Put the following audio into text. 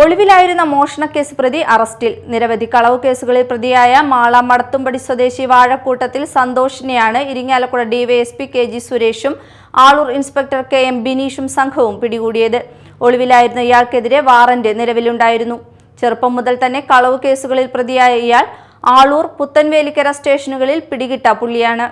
ഒളിവിലായിരുന്ന മോഷണക്കേസ് പ്രതി അറസ്റ്റിൽ നിരവധി കളവ് കേസുകളിൽ പ്രതിയായ മാള മടത്തുംപടി സ്വദേശി വാഴക്കൂട്ടത്തിൽ സന്തോഷിനെയാണ് ഇരിങ്ങാലക്കുട ഡിവൈഎസ്പി കെ ജി സുരേഷും ആളൂർ ഇൻസ്പെക്ടർ കെ എം ബിനീഷും സംഘവും പിടികൂടിയത് ഒളിവിലായിരുന്ന ഇയാൾക്കെതിരെ വാറന്റ് നിലവിലുണ്ടായിരുന്നു ചെറുപ്പം മുതൽ തന്നെ കളവ് കേസുകളിൽ പ്രതിയായ ഇയാൾ ആളൂർ പുത്തൻവേലിക്കര സ്റ്റേഷനുകളിൽ പിടികിട്ട പുള്ളിയാണ്